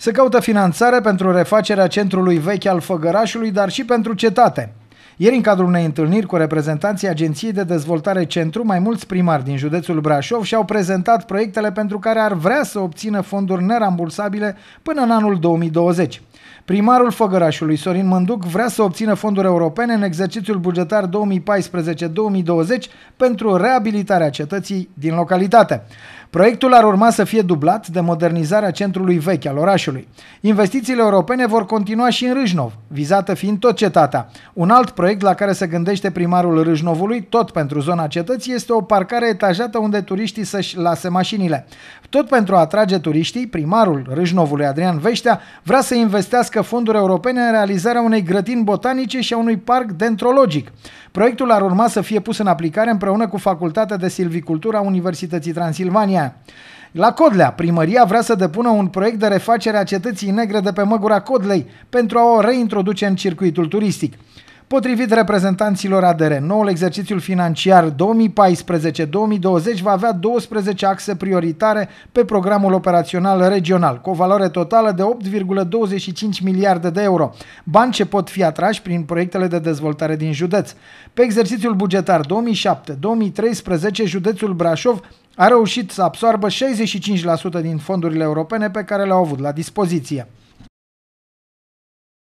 Se caută finanțare pentru refacerea centrului vechi al Făgărașului, dar și pentru cetate. Ieri, în cadrul unei întâlniri cu reprezentanții Agenției de Dezvoltare Centru, mai mulți primari din județul Brașov și-au prezentat proiectele pentru care ar vrea să obțină fonduri nerambursabile până în anul 2020. Primarul Făgărașului, Sorin Mânduc, vrea să obțină fonduri europene în exercițiul bugetar 2014-2020 pentru reabilitarea cetății din localitate. Proiectul ar urma să fie dublat de modernizarea centrului vechi al orașului. Investițiile europene vor continua și în Râșnov, vizată fiind tot cetatea. Un alt proiect la care se gândește primarul Râșnovului, tot pentru zona cetății, este o parcare etajată unde turiștii să-și lase mașinile. Tot pentru a atrage turiștii, primarul Râșnovului Adrian Veștea vrea să investească fonduri europene în realizarea unei grătini botanice și a unui parc dendrologic. Proiectul ar urma să fie pus în aplicare împreună cu Facultatea de Silvicultură a Universității Transilvania România. La Codlea, primăria vrea să depună un proiect de refacere a cetății negre de pe Măgura Codlei pentru a o reintroduce în circuitul turistic. Potrivit reprezentanților ADR, noul exercițiul financiar 2014-2020 va avea 12 axe prioritare pe programul operațional regional, cu o valoare totală de 8,25 miliarde de euro, bani ce pot fi atrași prin proiectele de dezvoltare din județ. Pe exercițiul bugetar 2007-2013, județul Brașov a reușit să absoarbă 65% din fondurile europene pe care le-au avut la dispoziție.